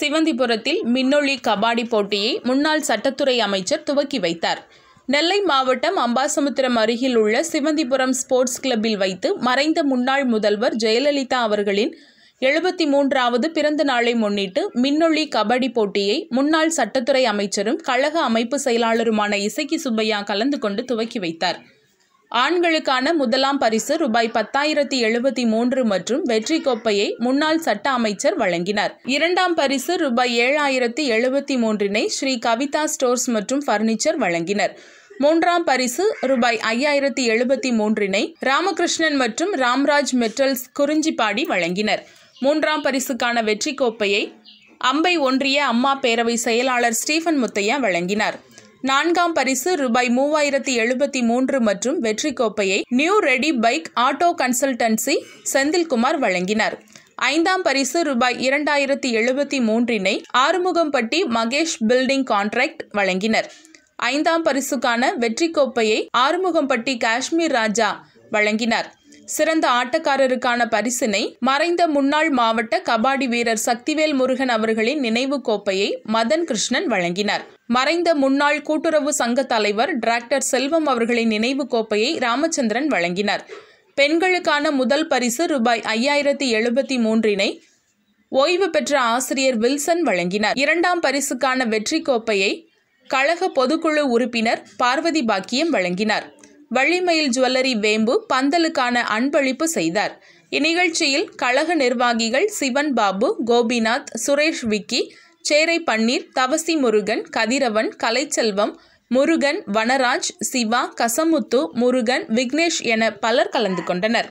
சிவந்திபுரத்தில் மின்னொளி கபாடி போட்டியை முன்னாள் சட்டத்துறை அமைச்சர் துவக்கி வைத்தார் நெல்லை மாவட்டம் அம்பாசமுத்திரம் அருகில் உள்ள சிவந்திபுரம் ஸ்போர்ட்ஸ் கிளப்பில் வைத்து மறைந்த முன்னாள் முதல்வர் ஜெயலலிதா அவர்களின் எழுபத்தி மூன்றாவது பிறந்த நாளை முன்னிட்டு மின்னொளி கபடி போட்டியை முன்னாள் சட்டத்துறை அமைச்சரும் கழக அமைப்பு செயலாளருமான இசக்கி சுப்பையா கலந்து கொண்டு துவக்கி வைத்தார் ஆண்களுக்கான முதலாம் பரிசு ரூபாய் பத்தாயிரத்தி எழுபத்தி மூன்று மற்றும் வெற்றி கோப்பையை முன்னாள் சட்ட அமைச்சர் வழங்கினார் இரண்டாம் பரிசு ரூபாய் ஏழாயிரத்தி எழுபத்தி மூன்றினை ஸ்ரீ கவிதா ஸ்டோர்ஸ் மற்றும் பர்னிச்சர் வழங்கினர் மூன்றாம் பரிசு ரூபாய் ஐயாயிரத்தி எழுபத்தி மூன்றினை ராமகிருஷ்ணன் மற்றும் ராம்ராஜ் மெட்டல்ஸ் குறிஞ்சிப்பாடி வழங்கினர் மூன்றாம் பரிசுக்கான வெற்றி கோப்பையை அம்பை ஒன்றிய அம்மா பேரவை செயலாளர் ஸ்டீஃபன் முத்தையா வழங்கினார் நான்காம் பரிசு ரூபாய் மூவாயிரத்தி எழுபத்தி மூன்று மற்றும் வெற்றி கோப்பையை new ready bike auto consultancy Senthilkumar வழங்கினார் ஐந்தாம் பரிசு ரூபாய் இரண்டாயிரத்தி எழுபத்தி மூன்றினை ஆறுமுகம்பட்டி மகேஷ் பில்டிங் கான்ட்ராக்ட் வழங்கினர் ஐந்தாம் பரிசுக்கான வெற்றி கோப்பையை ஆறுமுகம்பட்டி காஷ்மீர் ராஜா வழங்கினார் சிறந்த ஆட்டக்காரருக்கான பரிசினை மறைந்த முன்னாள் மாவட்ட கபாடி வீரர் சக்திவேல் முருகன் அவர்களின் நினைவு கோப்பையை மதன் கிருஷ்ணன் வழங்கினார் மறைந்த முன்னாள் கூட்டுறவு சங்க தலைவர் டிராக்டர் செல்வம் அவர்களின் நினைவு கோப்பையை ராமச்சந்திரன் வழங்கினார் பெண்களுக்கான முதல் பரிசு ரூபாய் ஐயாயிரத்தி எழுபத்தி மூன்றினை ஓய்வு பெற்ற ஆசிரியர் வில்சன் வழங்கினார் இரண்டாம் பரிசுக்கான வெற்றி கோப்பையை கழக பொதுக்குழு உறுப்பினர் பார்வதி பாக்கியம் வழங்கினார் வள்ளிமயில் ஜுவல்லரி வேம்பு பந்தலுக்கான அன்பளிப்பு செய்தார் இந்நிகழ்ச்சியில் கழக நிர்வாகிகள் சிவன் பாபு கோபிநாத் சுரேஷ் விக்கி சேரை பன்னீர் தவசி முருகன் கதிரவன் கலைச்செல்வம் முருகன் வனராஜ் சிவா கசமுத்து முருகன் விக்னேஷ் என பலர் கலந்து கொண்டனர்